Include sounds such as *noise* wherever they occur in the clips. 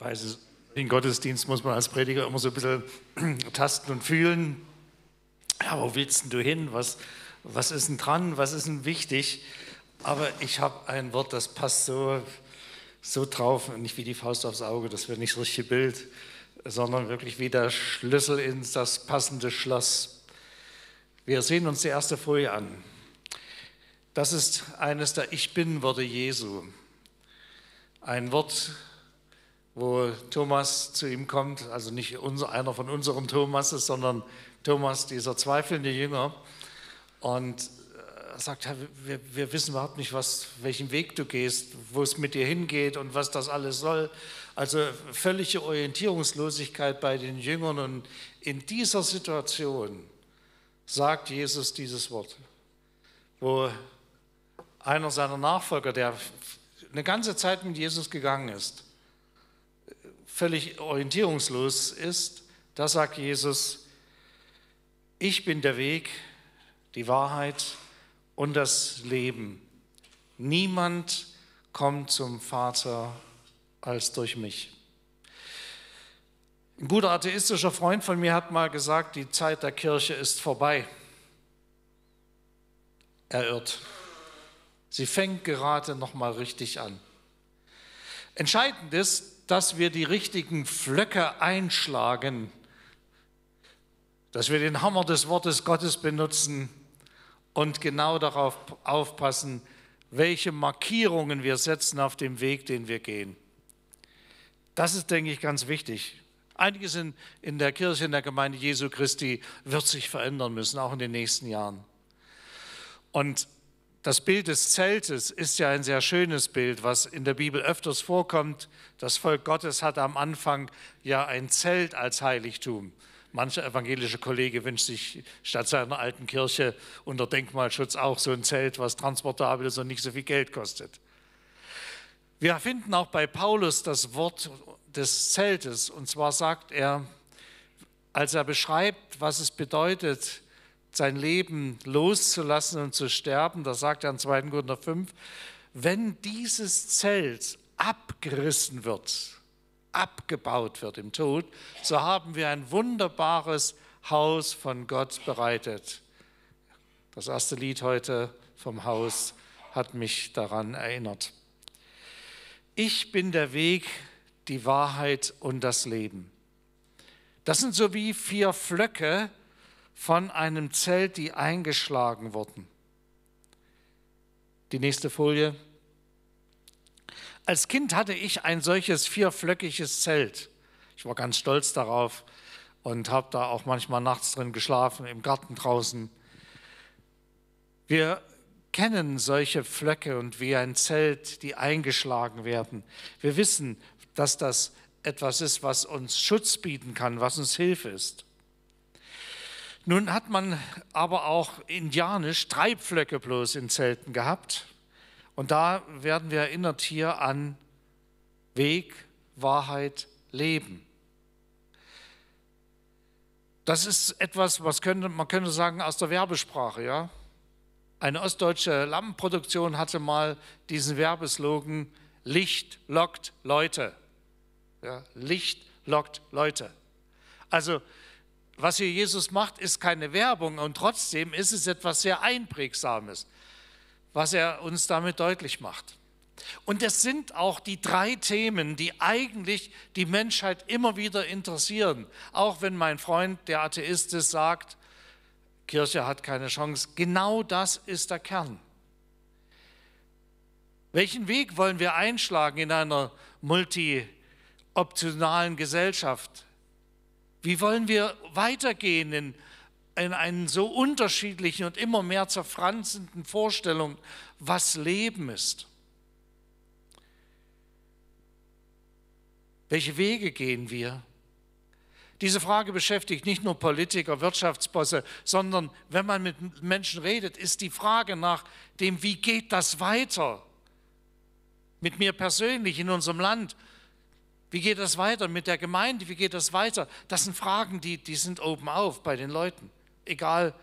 bei den Gottesdienst muss man als Prediger immer so ein bisschen *clears throat* tasten und fühlen. Ja, wo willst du hin? Was, was ist denn dran? Was ist denn wichtig? Aber ich habe ein Wort, das passt so, so drauf, nicht wie die Faust aufs Auge, das wäre nicht das richtige Bild, sondern wirklich wie der Schlüssel in das passende Schloss. Wir sehen uns die erste Folie an. Das ist eines der Ich Bin-Worte Jesu. Ein Wort, wo Thomas zu ihm kommt, also nicht unser, einer von unseren Thomases, sondern Thomas, dieser zweifelnde Jünger, und äh, sagt, Herr, wir, wir, wissen überhaupt nicht, was, welchen Weg du gehst, wo es mit dir hingeht und was das alles soll. Also völlige Orientierungslosigkeit bei den Jüngern. Und in dieser Situation sagt Jesus dieses Wort, wo einer seiner Nachfolger, der eine ganze Zeit mit Jesus gegangen ist, völlig orientierungslos ist, da sagt Jesus, ich bin der Weg, die Wahrheit und das Leben. Niemand kommt zum Vater als durch mich. Ein guter atheistischer Freund von mir hat mal gesagt, die Zeit der Kirche ist vorbei. Er irrt. Sie fängt gerade noch mal richtig an. Entscheidend ist, dass wir die richtigen Flöcke einschlagen, dass wir den Hammer des Wortes Gottes benutzen und genau darauf aufpassen, welche Markierungen wir setzen auf dem Weg, den wir gehen. Das ist, denke ich, ganz wichtig. Einiges in, in der Kirche, in der Gemeinde Jesu Christi wird sich verändern müssen, auch in den nächsten Jahren. Und das Bild des Zeltes ist ja ein sehr schönes Bild, was in der Bibel öfters vorkommt. Das Volk Gottes hat am Anfang ja ein Zelt als Heiligtum. Mancher evangelische Kollege wünscht sich statt seiner alten Kirche unter Denkmalschutz auch so ein Zelt, was transportabel ist und nicht so viel Geld kostet. Wir finden auch bei Paulus das Wort des Zeltes. Und zwar sagt er, als er beschreibt, was es bedeutet, sein Leben loszulassen und zu sterben. Das sagt er im 2. Korinther 5. Wenn dieses Zelt abgerissen wird, abgebaut wird im Tod, so haben wir ein wunderbares Haus von Gott bereitet. Das erste Lied heute vom Haus hat mich daran erinnert. Ich bin der Weg, die Wahrheit und das Leben. Das sind so wie vier Flöcke, von einem Zelt, die eingeschlagen wurden. Die nächste Folie. Als Kind hatte ich ein solches vierflöckiges Zelt. Ich war ganz stolz darauf und habe da auch manchmal nachts drin geschlafen, im Garten draußen. Wir kennen solche Flöcke und wie ein Zelt, die eingeschlagen werden. Wir wissen, dass das etwas ist, was uns Schutz bieten kann, was uns Hilfe ist. Nun hat man aber auch indianisch Treibflöcke bloß in Zelten gehabt. Und da werden wir erinnert hier an Weg, Wahrheit, Leben. Das ist etwas, was könnte, man könnte sagen aus der Werbesprache. Ja? Eine ostdeutsche Lampenproduktion hatte mal diesen Werbeslogan, Licht lockt Leute. Ja? Licht lockt Leute. Also was hier Jesus macht, ist keine Werbung und trotzdem ist es etwas sehr Einprägsames, was er uns damit deutlich macht. Und das sind auch die drei Themen, die eigentlich die Menschheit immer wieder interessieren. Auch wenn mein Freund, der Atheist ist, sagt, Kirche hat keine Chance. Genau das ist der Kern. Welchen Weg wollen wir einschlagen in einer multioptionalen Gesellschaft? Wie wollen wir weitergehen in, in einen so unterschiedlichen und immer mehr zerfranzenden Vorstellung, was Leben ist? Welche Wege gehen wir? Diese Frage beschäftigt nicht nur Politiker, Wirtschaftsbosse, sondern wenn man mit Menschen redet, ist die Frage nach dem, wie geht das weiter? Mit mir persönlich in unserem Land, wie geht das weiter mit der Gemeinde? Wie geht das weiter? Das sind Fragen, die, die sind oben auf bei den Leuten, egal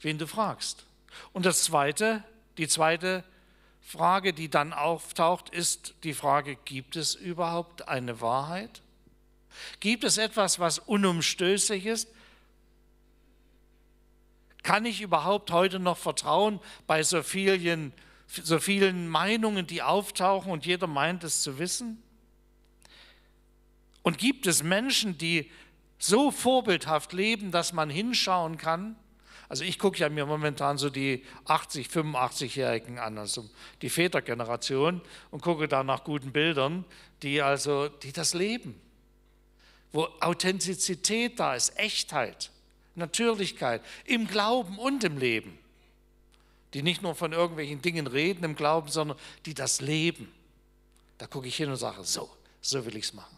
wen du fragst. Und das zweite, die zweite Frage, die dann auftaucht, ist die Frage, gibt es überhaupt eine Wahrheit? Gibt es etwas, was unumstößlich ist? Kann ich überhaupt heute noch vertrauen bei so vielen, so vielen Meinungen, die auftauchen und jeder meint es zu wissen? Und gibt es Menschen, die so vorbildhaft leben, dass man hinschauen kann? Also ich gucke ja mir momentan so die 80, 85-Jährigen an, also die Vätergeneration und gucke da nach guten Bildern, die also, die das leben, wo Authentizität da ist, Echtheit, Natürlichkeit im Glauben und im Leben, die nicht nur von irgendwelchen Dingen reden im Glauben, sondern die das leben. Da gucke ich hin und sage, so, so will ich es machen.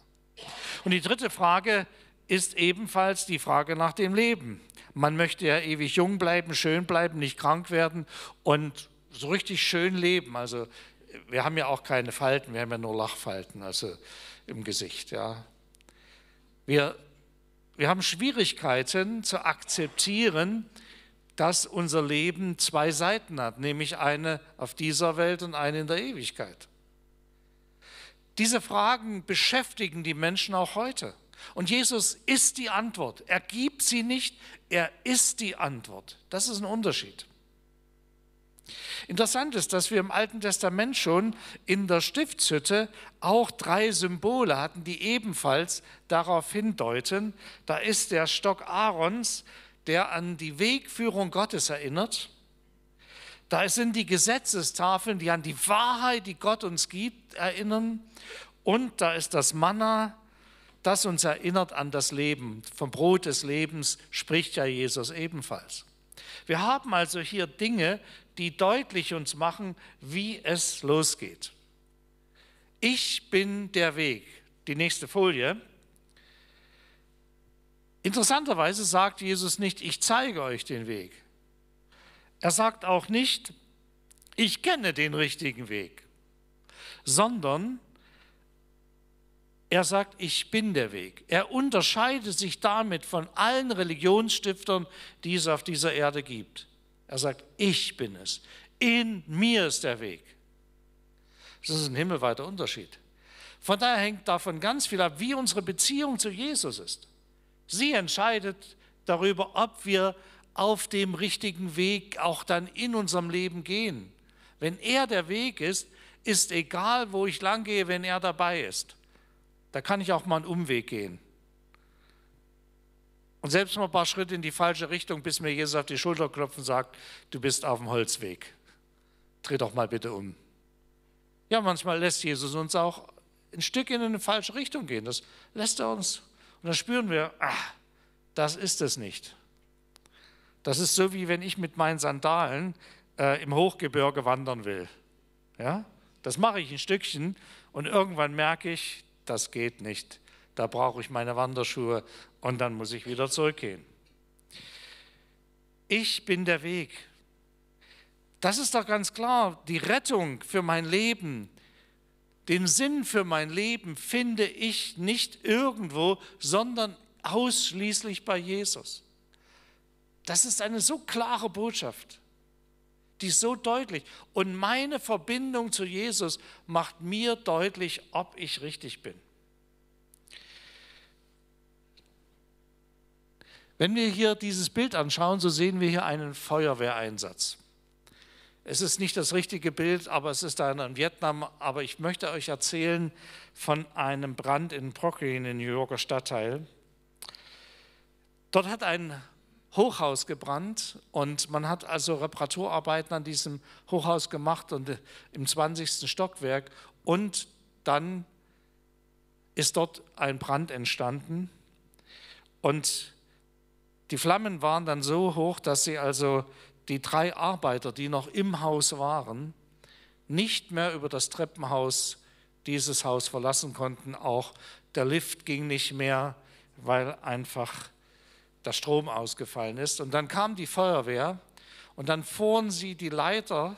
Und die dritte Frage ist ebenfalls die Frage nach dem Leben. Man möchte ja ewig jung bleiben, schön bleiben, nicht krank werden und so richtig schön leben. Also wir haben ja auch keine Falten, wir haben ja nur Lachfalten also im Gesicht. Ja. Wir, wir haben Schwierigkeiten zu akzeptieren, dass unser Leben zwei Seiten hat, nämlich eine auf dieser Welt und eine in der Ewigkeit. Diese Fragen beschäftigen die Menschen auch heute. Und Jesus ist die Antwort. Er gibt sie nicht, er ist die Antwort. Das ist ein Unterschied. Interessant ist, dass wir im Alten Testament schon in der Stiftshütte auch drei Symbole hatten, die ebenfalls darauf hindeuten. Da ist der Stock Aarons, der an die Wegführung Gottes erinnert. Da sind die Gesetzestafeln, die an die Wahrheit, die Gott uns gibt, erinnern. Und da ist das Manna, das uns erinnert an das Leben. Vom Brot des Lebens spricht ja Jesus ebenfalls. Wir haben also hier Dinge, die deutlich uns machen, wie es losgeht. Ich bin der Weg. Die nächste Folie. Interessanterweise sagt Jesus nicht, ich zeige euch den Weg. Er sagt auch nicht, ich kenne den richtigen Weg, sondern er sagt, ich bin der Weg. Er unterscheidet sich damit von allen Religionsstiftern, die es auf dieser Erde gibt. Er sagt, ich bin es. In mir ist der Weg. Das ist ein himmelweiter Unterschied. Von daher hängt davon ganz viel ab, wie unsere Beziehung zu Jesus ist. Sie entscheidet darüber, ob wir auf dem richtigen Weg auch dann in unserem Leben gehen. Wenn er der Weg ist, ist egal, wo ich lang gehe, wenn er dabei ist. Da kann ich auch mal einen Umweg gehen. Und selbst mal ein paar Schritte in die falsche Richtung, bis mir Jesus auf die Schulter klopft und sagt, du bist auf dem Holzweg. Dreh doch mal bitte um. Ja, manchmal lässt Jesus uns auch ein Stück in eine falsche Richtung gehen. Das lässt er uns. Und dann spüren wir, ach, das ist es nicht. Das ist so, wie wenn ich mit meinen Sandalen äh, im Hochgebirge wandern will. Ja? Das mache ich ein Stückchen und irgendwann merke ich, das geht nicht. Da brauche ich meine Wanderschuhe und dann muss ich wieder zurückgehen. Ich bin der Weg. Das ist doch ganz klar. Die Rettung für mein Leben, den Sinn für mein Leben finde ich nicht irgendwo, sondern ausschließlich bei Jesus. Das ist eine so klare Botschaft, die ist so deutlich. Und meine Verbindung zu Jesus macht mir deutlich, ob ich richtig bin. Wenn wir hier dieses Bild anschauen, so sehen wir hier einen Feuerwehreinsatz. Es ist nicht das richtige Bild, aber es ist einer in Vietnam. Aber ich möchte euch erzählen von einem Brand in Brooklyn, in New Yorker Stadtteil. Dort hat ein Hochhaus gebrannt und man hat also Reparaturarbeiten an diesem Hochhaus gemacht und äh, im 20. Stockwerk und dann ist dort ein Brand entstanden und die Flammen waren dann so hoch, dass sie also die drei Arbeiter, die noch im Haus waren, nicht mehr über das Treppenhaus dieses Haus verlassen konnten. Auch der Lift ging nicht mehr, weil einfach der Strom ausgefallen ist. Und dann kam die Feuerwehr und dann fuhren sie die Leiter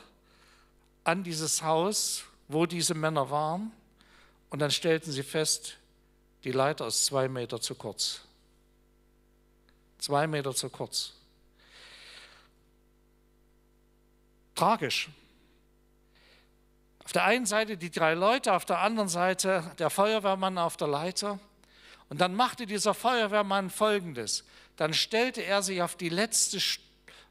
an dieses Haus, wo diese Männer waren. Und dann stellten sie fest, die Leiter ist zwei Meter zu kurz. Zwei Meter zu kurz. Tragisch. Auf der einen Seite die drei Leute, auf der anderen Seite der Feuerwehrmann auf der Leiter. Und dann machte dieser Feuerwehrmann Folgendes dann stellte er sich auf die letzte,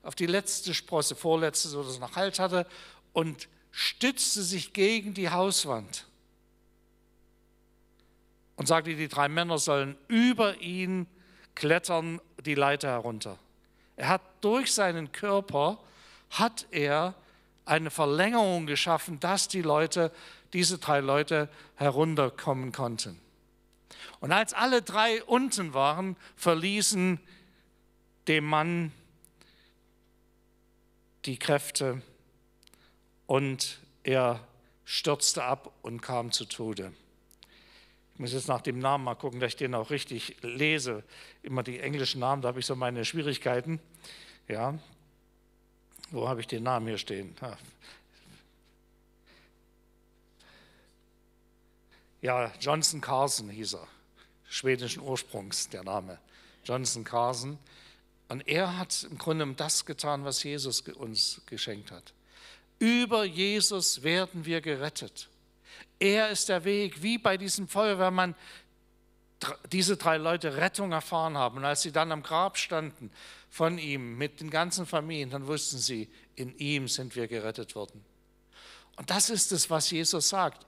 auf die letzte Sprosse, vorletzte, so dass es noch Halt hatte, und stützte sich gegen die Hauswand und sagte, die drei Männer sollen über ihn klettern, die Leiter herunter. Er hat durch seinen Körper, hat er eine Verlängerung geschaffen, dass die Leute, diese drei Leute herunterkommen konnten. Und als alle drei unten waren, verließen dem Mann die Kräfte und er stürzte ab und kam zu Tode. Ich muss jetzt nach dem Namen mal gucken, dass ich den auch richtig lese. Immer die englischen Namen, da habe ich so meine Schwierigkeiten. Ja, wo habe ich den Namen hier stehen? Ah. Ja, Johnson Carson hieß er, schwedischen Ursprungs der Name. Johnson Carson und er hat im Grunde das getan, was Jesus uns geschenkt hat. Über Jesus werden wir gerettet. Er ist der Weg, wie bei diesem Feuerwehrmann diese drei Leute Rettung erfahren haben. Und als sie dann am Grab standen von ihm mit den ganzen Familien, dann wussten sie, in ihm sind wir gerettet worden. Und das ist es, was Jesus sagt.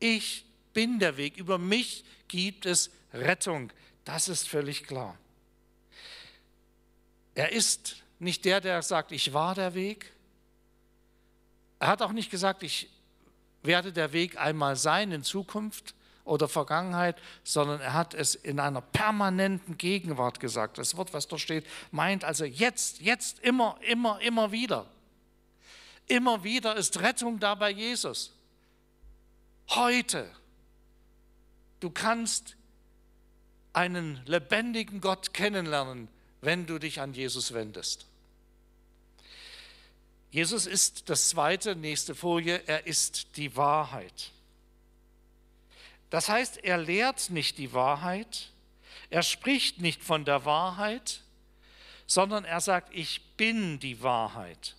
Ich bin der Weg, über mich gibt es Rettung. Das ist völlig klar. Er ist nicht der, der sagt, ich war der Weg. Er hat auch nicht gesagt, ich werde der Weg einmal sein in Zukunft oder Vergangenheit, sondern er hat es in einer permanenten Gegenwart gesagt. Das Wort, was da steht, meint also jetzt, jetzt, immer, immer, immer wieder. Immer wieder ist Rettung da bei Jesus. Heute. Du kannst einen lebendigen Gott kennenlernen, wenn du dich an Jesus wendest. Jesus ist das zweite, nächste Folie, er ist die Wahrheit. Das heißt, er lehrt nicht die Wahrheit, er spricht nicht von der Wahrheit, sondern er sagt, ich bin die Wahrheit.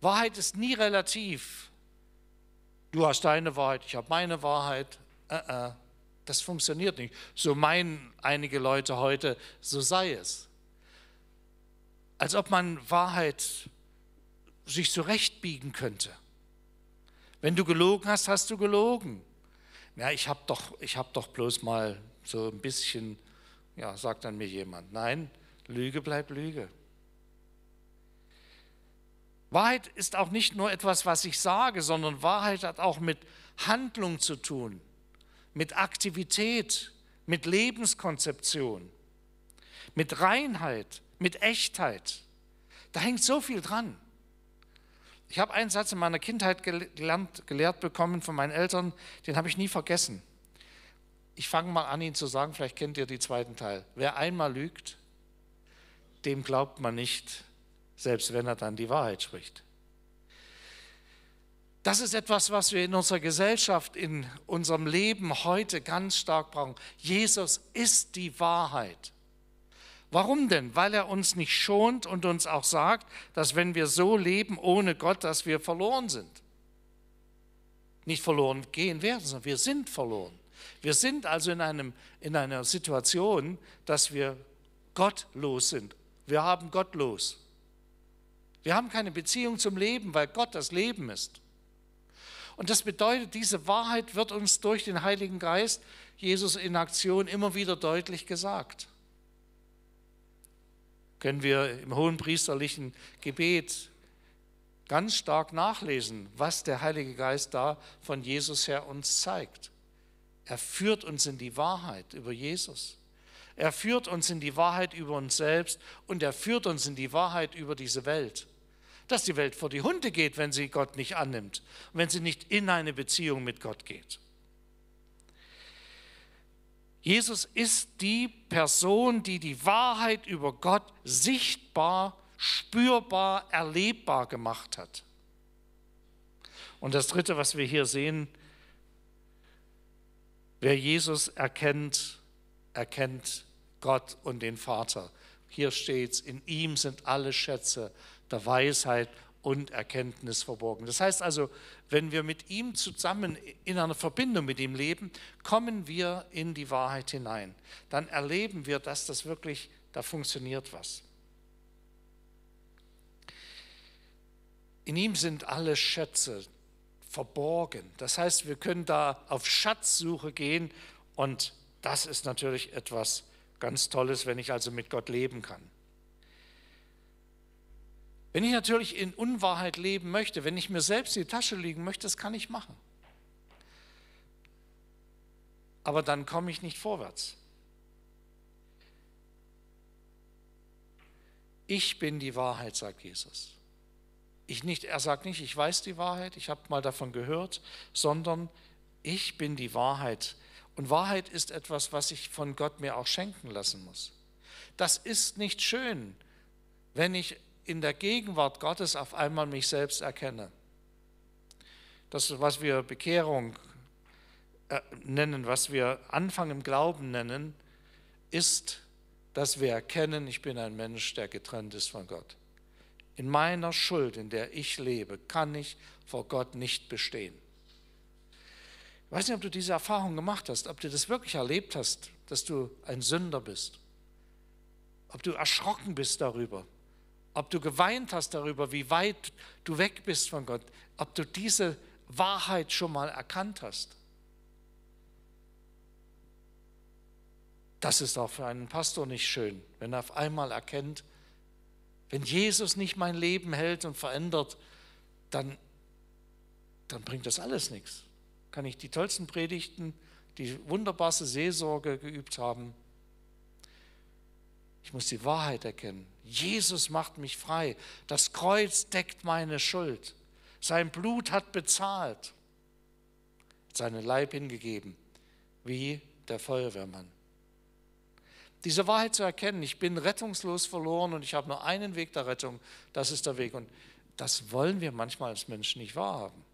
Wahrheit ist nie relativ. Du hast deine Wahrheit, ich habe meine Wahrheit. Äh, äh. Das funktioniert nicht. So meinen einige Leute heute, so sei es. Als ob man Wahrheit sich zurechtbiegen könnte. Wenn du gelogen hast, hast du gelogen. Na, ich habe doch, hab doch bloß mal so ein bisschen, ja, sagt dann mir jemand. Nein, Lüge bleibt Lüge. Wahrheit ist auch nicht nur etwas, was ich sage, sondern Wahrheit hat auch mit Handlung zu tun mit Aktivität, mit Lebenskonzeption, mit Reinheit, mit Echtheit. Da hängt so viel dran. Ich habe einen Satz in meiner Kindheit gelernt, gelehrt bekommen von meinen Eltern, den habe ich nie vergessen. Ich fange mal an, ihn zu sagen, vielleicht kennt ihr den zweiten Teil. Wer einmal lügt, dem glaubt man nicht, selbst wenn er dann die Wahrheit spricht. Das ist etwas, was wir in unserer Gesellschaft, in unserem Leben heute ganz stark brauchen. Jesus ist die Wahrheit. Warum denn? Weil er uns nicht schont und uns auch sagt, dass wenn wir so leben ohne Gott, dass wir verloren sind. Nicht verloren gehen werden, sondern wir sind verloren. Wir sind also in, einem, in einer Situation, dass wir gottlos sind. Wir haben Gott los. Wir haben keine Beziehung zum Leben, weil Gott das Leben ist. Und das bedeutet, diese Wahrheit wird uns durch den Heiligen Geist, Jesus in Aktion, immer wieder deutlich gesagt. Können wir im hohenpriesterlichen Gebet ganz stark nachlesen, was der Heilige Geist da von Jesus her uns zeigt. Er führt uns in die Wahrheit über Jesus. Er führt uns in die Wahrheit über uns selbst und er führt uns in die Wahrheit über diese Welt dass die Welt vor die Hunde geht, wenn sie Gott nicht annimmt, wenn sie nicht in eine Beziehung mit Gott geht. Jesus ist die Person, die die Wahrheit über Gott sichtbar, spürbar, erlebbar gemacht hat. Und das Dritte, was wir hier sehen, wer Jesus erkennt, erkennt Gott und den Vater. Hier steht es, in ihm sind alle Schätze, der Weisheit und Erkenntnis verborgen. Das heißt also, wenn wir mit ihm zusammen in einer Verbindung mit ihm leben, kommen wir in die Wahrheit hinein. Dann erleben wir, dass das wirklich, da funktioniert was. In ihm sind alle Schätze verborgen. Das heißt, wir können da auf Schatzsuche gehen und das ist natürlich etwas ganz Tolles, wenn ich also mit Gott leben kann. Wenn ich natürlich in Unwahrheit leben möchte, wenn ich mir selbst die Tasche liegen möchte, das kann ich machen. Aber dann komme ich nicht vorwärts. Ich bin die Wahrheit, sagt Jesus. Ich nicht, er sagt nicht, ich weiß die Wahrheit, ich habe mal davon gehört, sondern ich bin die Wahrheit. Und Wahrheit ist etwas, was ich von Gott mir auch schenken lassen muss. Das ist nicht schön, wenn ich in der Gegenwart Gottes auf einmal mich selbst erkenne. Das, was wir Bekehrung äh, nennen, was wir Anfang im Glauben nennen, ist, dass wir erkennen, ich bin ein Mensch, der getrennt ist von Gott. In meiner Schuld, in der ich lebe, kann ich vor Gott nicht bestehen. Ich weiß nicht, ob du diese Erfahrung gemacht hast, ob du das wirklich erlebt hast, dass du ein Sünder bist, ob du erschrocken bist darüber, ob du geweint hast darüber, wie weit du weg bist von Gott, ob du diese Wahrheit schon mal erkannt hast. Das ist auch für einen Pastor nicht schön, wenn er auf einmal erkennt, wenn Jesus nicht mein Leben hält und verändert, dann, dann bringt das alles nichts. Kann ich die tollsten Predigten, die wunderbarste Seelsorge geübt haben, ich muss die Wahrheit erkennen. Jesus macht mich frei. Das Kreuz deckt meine Schuld. Sein Blut hat bezahlt. Seinen Leib hingegeben, wie der Feuerwehrmann. Diese Wahrheit zu erkennen, ich bin rettungslos verloren und ich habe nur einen Weg der Rettung, das ist der Weg. Und das wollen wir manchmal als Menschen nicht wahrhaben.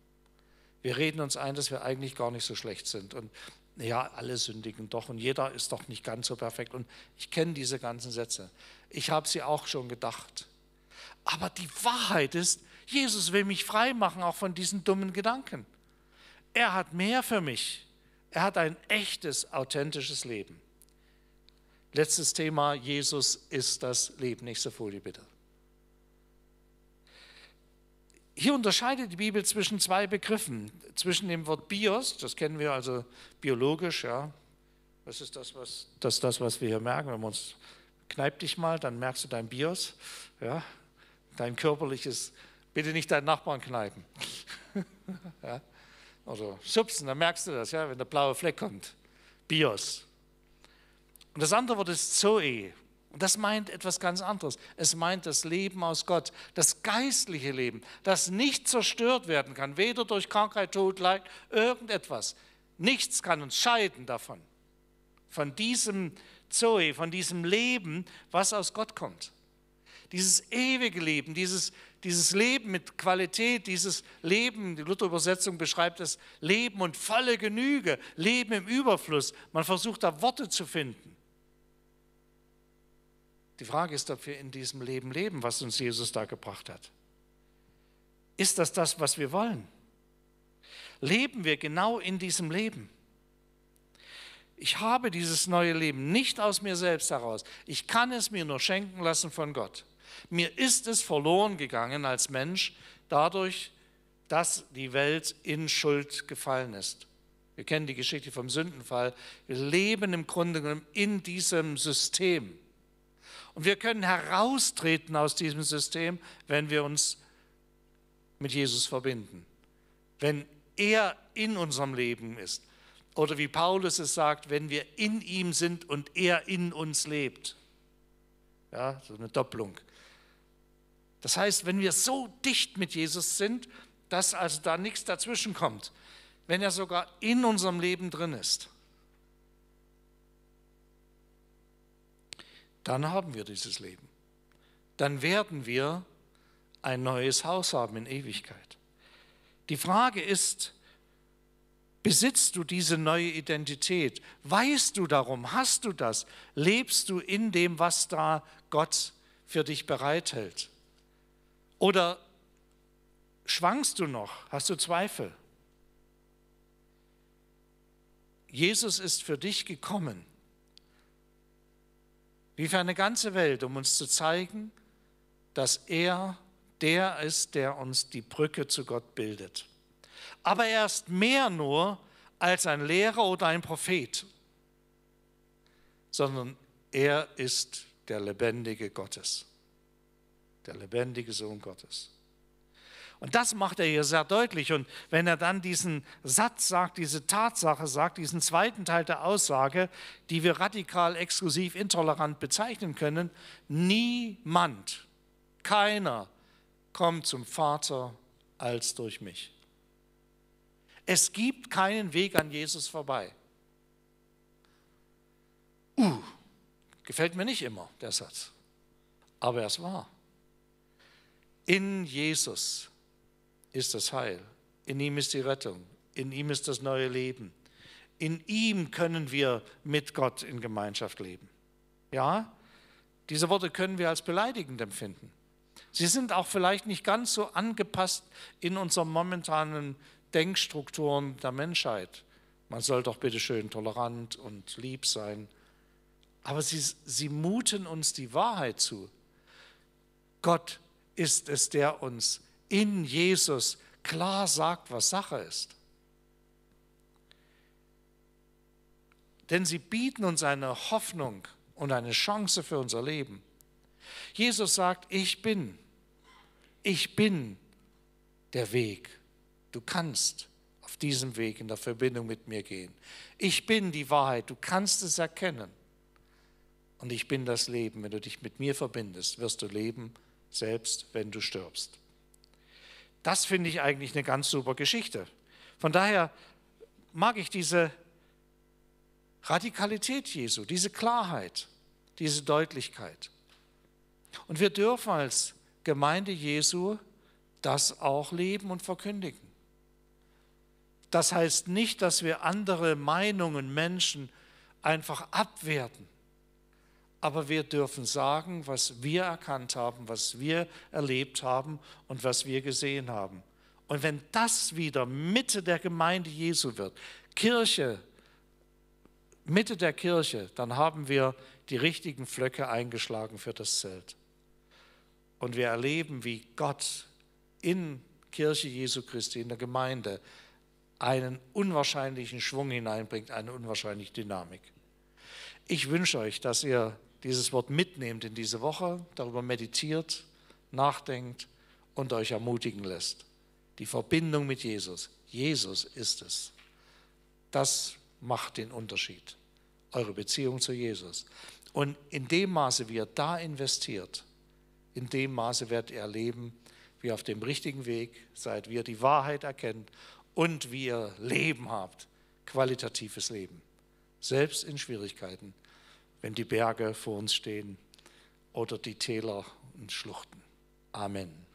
Wir reden uns ein, dass wir eigentlich gar nicht so schlecht sind. Und naja, alle sündigen doch und jeder ist doch nicht ganz so perfekt. Und ich kenne diese ganzen Sätze. Ich habe sie auch schon gedacht. Aber die Wahrheit ist, Jesus will mich frei machen, auch von diesen dummen Gedanken. Er hat mehr für mich. Er hat ein echtes, authentisches Leben. Letztes Thema, Jesus ist das Leben. Nächste Folie bitte hier unterscheidet die Bibel zwischen zwei Begriffen. Zwischen dem Wort Bios, das kennen wir also biologisch, ja. Das ist das, was, das, das, was wir hier merken. Wenn man uns kneip dich mal, dann merkst du dein Bios, ja. Dein körperliches, bitte nicht deinen Nachbarn kneipen. *laughs* ja. Oder also schubsen, dann merkst du das, ja, wenn der blaue Fleck kommt. Bios. Und das andere Wort ist Zoe. Das meint etwas ganz anderes. Es meint das Leben aus Gott, das geistliche Leben, das nicht zerstört werden kann, weder durch Krankheit, Tod, Leid, irgendetwas. Nichts kann uns scheiden davon, von diesem Zoe, von diesem Leben, was aus Gott kommt. Dieses ewige Leben, dieses, dieses Leben mit Qualität, dieses Leben, die Luther-Übersetzung beschreibt es, Leben und volle Genüge, Leben im Überfluss. Man versucht da Worte zu finden. Die Frage ist, ob wir in diesem Leben leben, was uns Jesus da gebracht hat. Ist das das, was wir wollen? Leben wir genau in diesem Leben? Ich habe dieses neue Leben nicht aus mir selbst heraus. Ich kann es mir nur schenken lassen von Gott. Mir ist es verloren gegangen als Mensch dadurch, dass die Welt in Schuld gefallen ist. Wir kennen die Geschichte vom Sündenfall. Wir leben im Grunde genommen in diesem System. Und wir können heraustreten aus diesem System, wenn wir uns mit Jesus verbinden. Wenn er in unserem Leben ist. Oder wie Paulus es sagt, wenn wir in ihm sind und er in uns lebt. Ja, so eine Doppelung. Das heißt, wenn wir so dicht mit Jesus sind, dass also da nichts dazwischen kommt, wenn er sogar in unserem Leben drin ist. dann haben wir dieses Leben. Dann werden wir ein neues Haus haben in Ewigkeit. Die Frage ist, besitzt du diese neue Identität? Weißt du darum? Hast du das? Lebst du in dem, was da Gott für dich bereithält? Oder schwankst du noch? Hast du Zweifel? Jesus ist für dich gekommen wie für eine ganze Welt, um uns zu zeigen, dass er der ist, der uns die Brücke zu Gott bildet. Aber er ist mehr nur als ein Lehrer oder ein Prophet, sondern er ist der lebendige Gottes, der lebendige Sohn Gottes. Und das macht er hier sehr deutlich. Und wenn er dann diesen Satz sagt, diese Tatsache sagt, diesen zweiten Teil der Aussage, die wir radikal, exklusiv, intolerant bezeichnen können, niemand, keiner kommt zum Vater als durch mich. Es gibt keinen Weg an Jesus vorbei. Uh, gefällt mir nicht immer der Satz, aber er ist wahr. In Jesus ist das Heil. In ihm ist die Rettung. In ihm ist das neue Leben. In ihm können wir mit Gott in Gemeinschaft leben. Ja, diese Worte können wir als beleidigend empfinden. Sie sind auch vielleicht nicht ganz so angepasst in unseren momentanen Denkstrukturen der Menschheit. Man soll doch bitte schön tolerant und lieb sein. Aber sie, sie muten uns die Wahrheit zu. Gott ist es, der uns in Jesus klar sagt, was Sache ist. Denn sie bieten uns eine Hoffnung und eine Chance für unser Leben. Jesus sagt, ich bin, ich bin der Weg. Du kannst auf diesem Weg in der Verbindung mit mir gehen. Ich bin die Wahrheit, du kannst es erkennen. Und ich bin das Leben. Wenn du dich mit mir verbindest, wirst du leben, selbst wenn du stirbst. Das finde ich eigentlich eine ganz super Geschichte. Von daher mag ich diese Radikalität Jesu, diese Klarheit, diese Deutlichkeit. Und wir dürfen als Gemeinde Jesu das auch leben und verkündigen. Das heißt nicht, dass wir andere Meinungen, Menschen einfach abwerten aber wir dürfen sagen, was wir erkannt haben, was wir erlebt haben und was wir gesehen haben. Und wenn das wieder Mitte der Gemeinde Jesu wird, Kirche, Mitte der Kirche, dann haben wir die richtigen Flöcke eingeschlagen für das Zelt. Und wir erleben, wie Gott in Kirche Jesu Christi, in der Gemeinde, einen unwahrscheinlichen Schwung hineinbringt, eine unwahrscheinliche Dynamik. Ich wünsche euch, dass ihr dieses Wort mitnehmt in diese Woche, darüber meditiert, nachdenkt und euch ermutigen lässt. Die Verbindung mit Jesus. Jesus ist es. Das macht den Unterschied. Eure Beziehung zu Jesus. Und in dem Maße, wie ihr da investiert, in dem Maße werdet ihr erleben, wie ihr auf dem richtigen Weg seid, wie ihr die Wahrheit erkennt und wie ihr Leben habt. Qualitatives Leben. Selbst in Schwierigkeiten wenn die Berge vor uns stehen oder die Täler und Schluchten. Amen.